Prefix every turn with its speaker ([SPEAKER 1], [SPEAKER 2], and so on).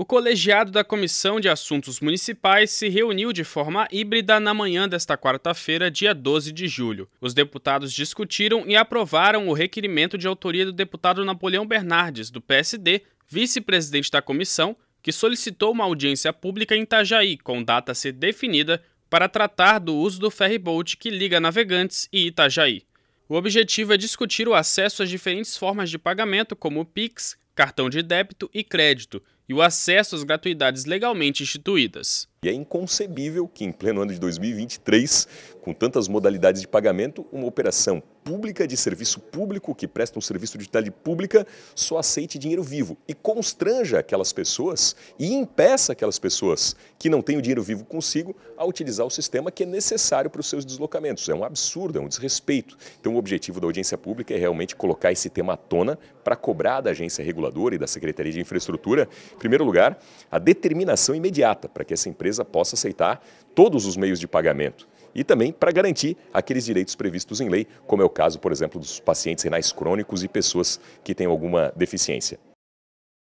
[SPEAKER 1] O colegiado da Comissão de Assuntos Municipais se reuniu de forma híbrida na manhã desta quarta-feira, dia 12 de julho. Os deputados discutiram e aprovaram o requerimento de autoria do deputado Napoleão Bernardes, do PSD, vice-presidente da comissão, que solicitou uma audiência pública em Itajaí, com data a ser definida, para tratar do uso do ferryboat que liga Navegantes e Itajaí. O objetivo é discutir o acesso às diferentes formas de pagamento, como o PIX, cartão de débito e crédito e o acesso
[SPEAKER 2] às gratuidades legalmente
[SPEAKER 1] instituídas.
[SPEAKER 2] E é inconcebível que, em pleno ano de 2023, com tantas modalidades de pagamento, uma operação pública de serviço público que presta um serviço de utilidade pública só aceite dinheiro vivo e constranja aquelas pessoas e impeça aquelas pessoas que não têm o dinheiro vivo consigo a utilizar o sistema que é necessário para os seus deslocamentos. É um absurdo, é um desrespeito. Então, o objetivo da audiência pública é realmente colocar esse tema à tona para cobrar da agência reguladora e da Secretaria de Infraestrutura, em primeiro lugar, a determinação imediata para que essa empresa empresa possa aceitar todos os meios de pagamento e também para garantir aqueles direitos previstos em lei, como é o caso, por exemplo, dos pacientes renais crônicos e pessoas que têm alguma deficiência.